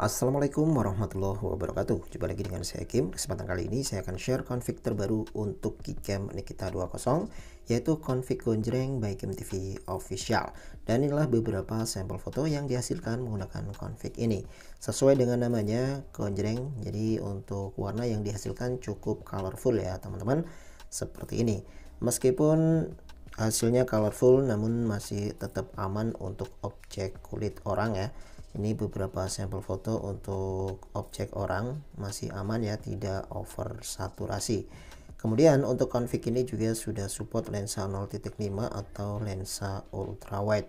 Assalamualaikum warahmatullahi wabarakatuh Jumpa lagi dengan saya Kim Kesempatan kali ini saya akan share config terbaru untuk Keycam Nikita 20 Yaitu config gonjreng by Kim TV official Dan inilah beberapa sampel foto yang dihasilkan menggunakan config ini Sesuai dengan namanya gonjreng Jadi untuk warna yang dihasilkan cukup colorful ya teman-teman Seperti ini Meskipun hasilnya colorful namun masih tetap aman untuk objek kulit orang ya ini beberapa sampel foto untuk objek orang masih aman ya tidak over saturasi. kemudian untuk config ini juga sudah support lensa 0.5 atau lensa ultrawide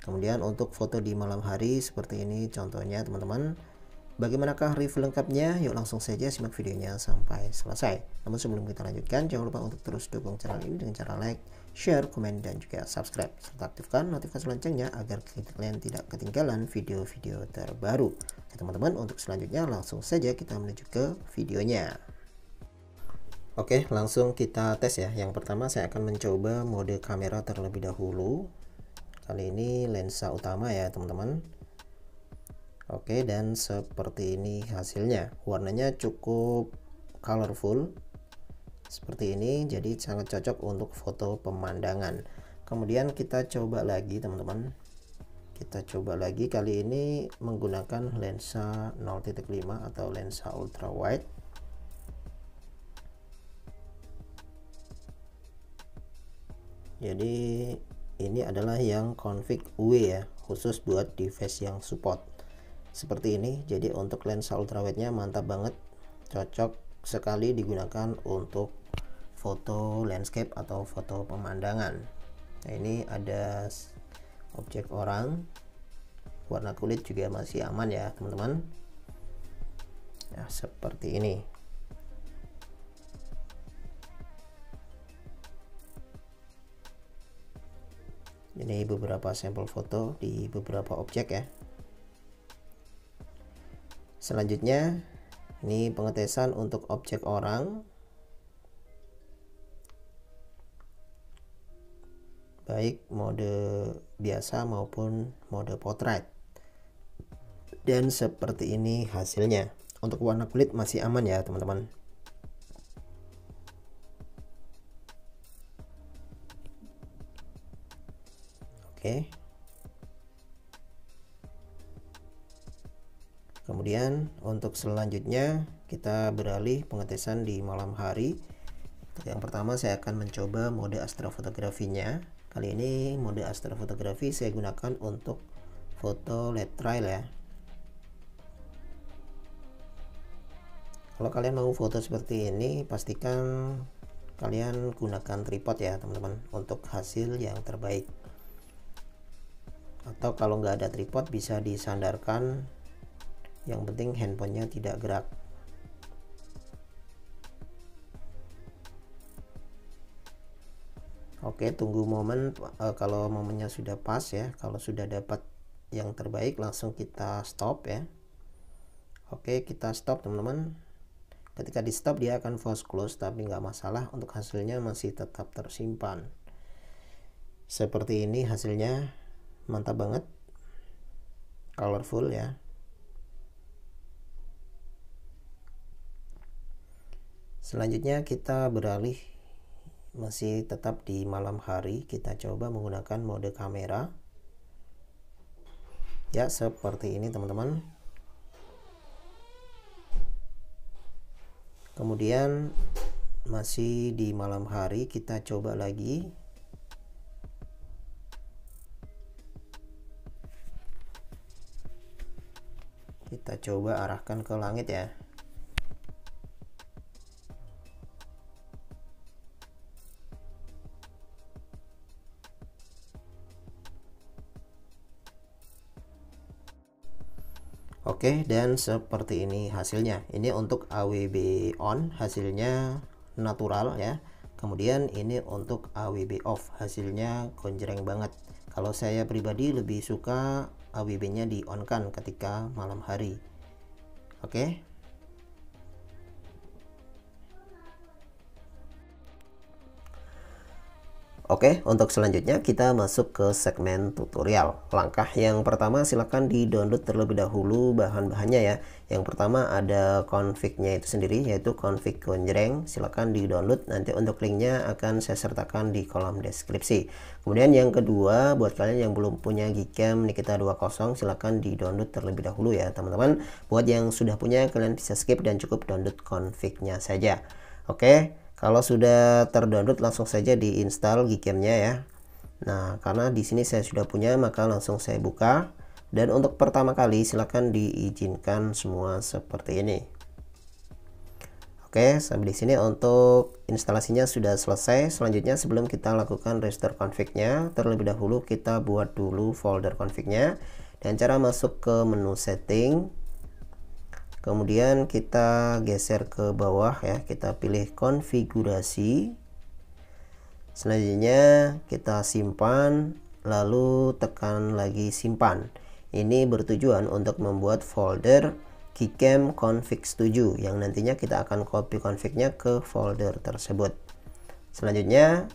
kemudian untuk foto di malam hari seperti ini contohnya teman-teman Bagaimanakah review lengkapnya? Yuk langsung saja simak videonya sampai selesai. Namun sebelum kita lanjutkan, jangan lupa untuk terus dukung channel ini dengan cara like, share, komen, dan juga subscribe. Serta aktifkan notifikasi loncengnya agar kalian tidak ketinggalan video-video terbaru. Oke teman-teman, untuk selanjutnya langsung saja kita menuju ke videonya. Oke, langsung kita tes ya. Yang pertama saya akan mencoba mode kamera terlebih dahulu. Kali ini lensa utama ya teman-teman Oke dan seperti ini hasilnya warnanya cukup colorful seperti ini jadi sangat cocok untuk foto pemandangan kemudian kita coba lagi teman-teman kita coba lagi kali ini menggunakan lensa 0.5 atau lensa ultra wide jadi ini adalah yang config w e ya khusus buat device yang support seperti ini jadi untuk lensa ultrawide-nya mantap banget cocok sekali digunakan untuk foto landscape atau foto pemandangan nah, ini ada objek orang warna kulit juga masih aman ya teman-teman nah seperti ini ini beberapa sampel foto di beberapa objek ya Selanjutnya, ini pengetesan untuk objek orang. Baik mode biasa maupun mode portrait. Dan seperti ini hasilnya. Untuk warna kulit masih aman ya teman-teman. Oke. kemudian untuk selanjutnya kita beralih pengetesan di malam hari yang pertama saya akan mencoba mode astrofotografinya kali ini mode astrofotografi saya gunakan untuk foto LED trail ya kalau kalian mau foto seperti ini pastikan kalian gunakan tripod ya teman-teman untuk hasil yang terbaik atau kalau nggak ada tripod bisa disandarkan yang penting handphonenya tidak gerak Oke, tunggu momen e, kalau momennya sudah pas ya. Kalau sudah dapat yang terbaik langsung kita stop ya. Oke, kita stop teman-teman. Ketika di stop dia akan force close tapi nggak masalah untuk hasilnya masih tetap tersimpan. Seperti ini hasilnya mantap banget. Colorful ya. Selanjutnya kita beralih masih tetap di malam hari kita coba menggunakan mode kamera ya seperti ini teman-teman kemudian masih di malam hari kita coba lagi kita coba arahkan ke langit ya Oke, dan seperti ini hasilnya. Ini untuk AWB on, hasilnya natural ya. Kemudian ini untuk AWB off, hasilnya konjreng banget. Kalau saya pribadi lebih suka AWB-nya di on kan ketika malam hari. Oke. Oke, untuk selanjutnya kita masuk ke segmen tutorial. Langkah yang pertama silahkan di-download terlebih dahulu bahan-bahannya ya. Yang pertama ada config-nya itu sendiri yaitu config Gonjreng. Silahkan di-download nanti untuk linknya akan saya sertakan di kolom deskripsi. Kemudian yang kedua buat kalian yang belum punya Gcam Nikita 20 silahkan di-download terlebih dahulu ya teman-teman. Buat yang sudah punya kalian bisa skip dan cukup download config-nya saja. Oke. Kalau sudah terdownload langsung saja diinstal Gcamnya ya. Nah, karena di sini saya sudah punya maka langsung saya buka. Dan untuk pertama kali silahkan diizinkan semua seperti ini. Oke, sampai di sini untuk instalasinya sudah selesai. Selanjutnya sebelum kita lakukan restore confignya terlebih dahulu kita buat dulu folder confignya Dan cara masuk ke menu setting, kemudian kita geser ke bawah ya kita pilih konfigurasi selanjutnya kita simpan lalu tekan lagi simpan ini bertujuan untuk membuat folder keycam config 7 yang nantinya kita akan copy confignya ke folder tersebut selanjutnya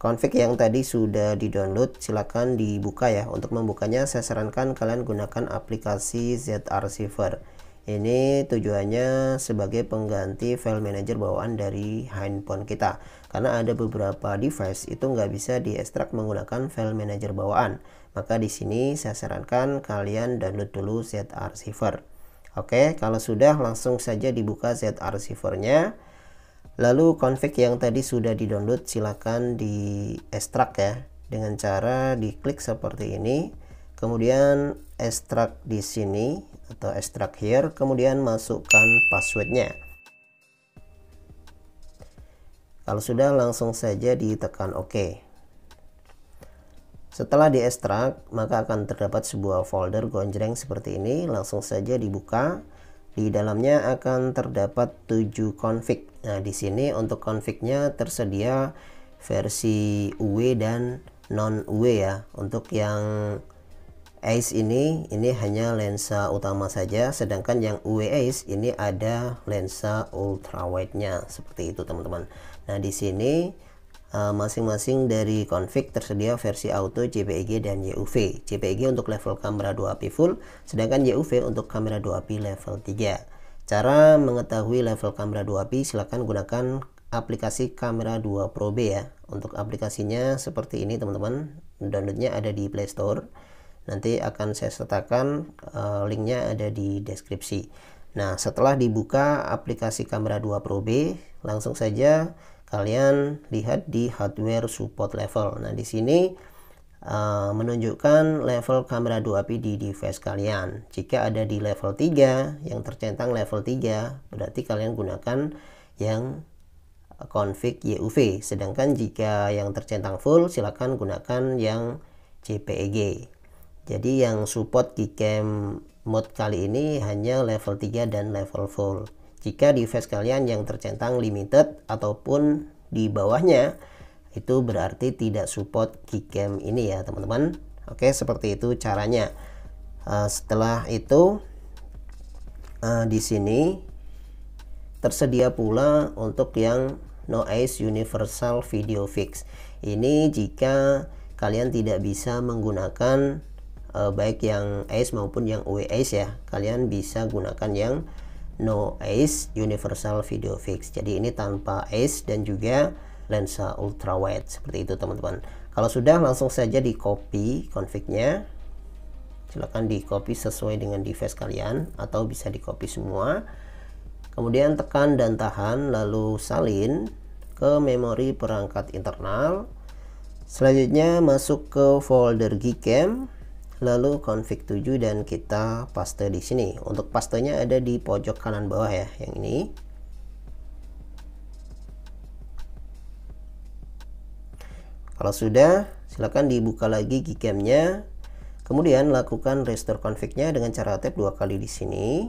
config yang tadi sudah di download silahkan dibuka ya untuk membukanya saya sarankan kalian gunakan aplikasi ZR Receiver ini tujuannya sebagai pengganti file manager bawaan dari handphone kita. Karena ada beberapa device itu nggak bisa diekstrak menggunakan file manager bawaan. Maka di sini saya sarankan kalian download dulu Z-Archiver. Oke, kalau sudah langsung saja dibuka Z-Archivernya. Lalu config yang tadi sudah di-download silakan di ekstrak ya dengan cara diklik seperti ini kemudian ekstrak di sini atau ekstrak here kemudian masukkan passwordnya kalau sudah langsung saja ditekan OK setelah diekstrak, maka akan terdapat sebuah folder gonjreng seperti ini. Langsung saja dibuka. Di dalamnya akan terdapat 7 config. Nah, di sini untuk config-nya tersedia versi UE dan non UE ya. Untuk yang ACE ini ini hanya lensa utama saja sedangkan yang uv e ini ada lensa ultrawide-nya seperti itu teman-teman nah di sini eh, masing-masing uh, dari config tersedia versi auto JPEG dan YUV JPEG untuk level kamera 2API full sedangkan YUV untuk kamera 2API level 3 cara mengetahui level kamera 2API silahkan gunakan aplikasi kamera 2 Pro B ya untuk aplikasinya seperti ini teman-teman downloadnya ada di Play Store nanti akan saya sertakan uh, linknya ada di deskripsi nah setelah dibuka aplikasi kamera 2 Pro B langsung saja kalian lihat di hardware support level nah di sini uh, menunjukkan level kamera 2 api di device kalian jika ada di level 3 yang tercentang level 3 berarti kalian gunakan yang config YUV sedangkan jika yang tercentang full silakan gunakan yang JPEG jadi yang support Gcam mode kali ini hanya level 3 dan level full. Jika device kalian yang tercentang limited ataupun di bawahnya itu berarti tidak support keycam ini ya teman-teman. Oke, seperti itu caranya. Uh, setelah itu uh, di sini tersedia pula untuk yang Noise Universal Video Fix. Ini jika kalian tidak bisa menggunakan e, baik yang ACE maupun yang UAS e ya kalian bisa gunakan yang no ACE universal video fix jadi ini tanpa ACE dan juga lensa ultrawide seperti itu teman-teman kalau sudah langsung saja di copy config-nya silahkan di copy sesuai dengan device kalian atau bisa di copy semua kemudian tekan dan tahan lalu salin ke memori perangkat internal selanjutnya masuk ke folder gcam lalu config 7 dan kita paste di sini untuk pastenya ada di pojok kanan bawah ya yang ini kalau sudah silakan dibuka lagi gcam-nya. kemudian lakukan restore config-nya dengan cara tap dua kali di sini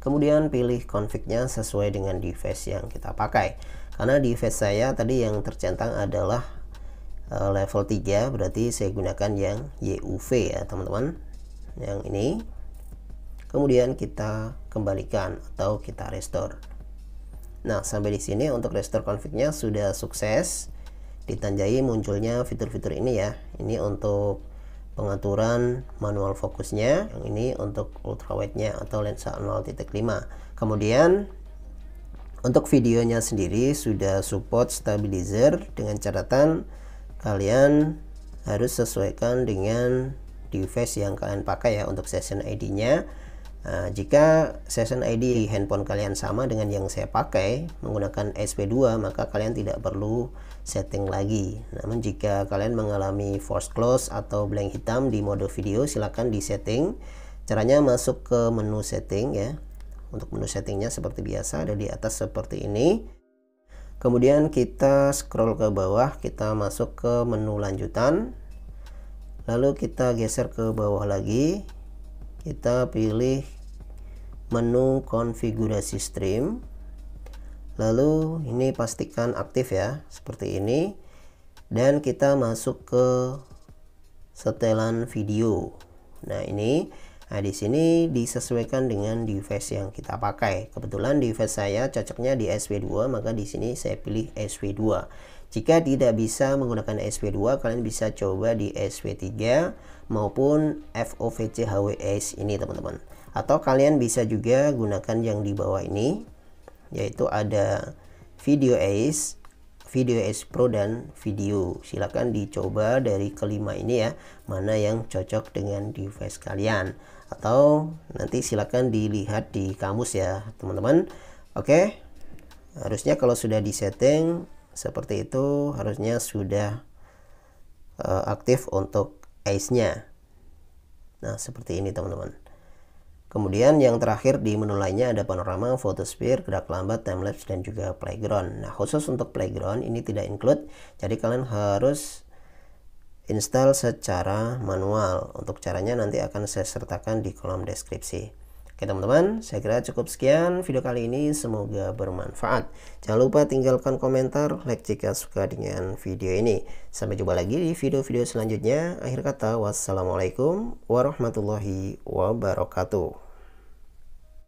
kemudian pilih config-nya sesuai dengan device yang kita pakai karena device saya tadi yang tercentang adalah Eh, level 3 berarti saya gunakan yang YUV ya teman-teman yang ini kemudian kita kembalikan atau kita restore nah sampai di sini untuk restore config sudah sukses ditanjai munculnya fitur-fitur ini ya ini untuk pengaturan manual fokusnya yang ini untuk ultrawide nya atau lensa 0.5 kemudian untuk videonya sendiri sudah support stabilizer dengan catatan kalian harus sesuaikan dengan device yang kalian pakai ya untuk session ID-nya. Nah, jika session ID handphone kalian sama dengan yang saya pakai menggunakan SP2 maka kalian tidak perlu setting lagi namun jika kalian mengalami force close atau blank hitam di mode video silahkan di setting. caranya masuk ke menu setting ya untuk menu settingnya seperti biasa ada di atas seperti ini kemudian kita scroll ke bawah kita masuk ke menu lanjutan lalu kita geser ke bawah lagi kita pilih menu konfigurasi stream lalu ini pastikan aktif ya seperti ini dan kita masuk ke setelan video nah ini Nah, di sini disesuaikan dengan device yang kita pakai. Kebetulan device saya cocoknya di SW2, maka di sini saya pilih SW2. Jika tidak bisa menggunakan SW2, kalian bisa coba di SW3 maupun FOVC HWS ini, teman-teman. Atau kalian bisa juga gunakan yang di bawah ini, yaitu ada Video Ace, Video Ace Pro dan Video. Silakan dicoba dari kelima ini ya, mana yang cocok dengan device kalian atau nanti silakan dilihat di kamus ya teman-teman oke harusnya kalau sudah disetting seperti itu harusnya sudah uh, aktif untuk ice nya nah seperti ini teman-teman kemudian yang terakhir di menu lainnya ada panorama, photosphere, gerak lambat, timelapse dan juga playground nah khusus untuk playground ini tidak include jadi kalian harus install secara manual. Untuk caranya nanti akan saya sertakan di kolom deskripsi. Oke teman-teman, saya kira cukup sekian video kali ini, semoga bermanfaat. Jangan lupa tinggalkan komentar, like jika suka dengan video ini. Sampai jumpa lagi di video-video selanjutnya. Akhir kata, wassalamualaikum warahmatullahi wabarakatuh.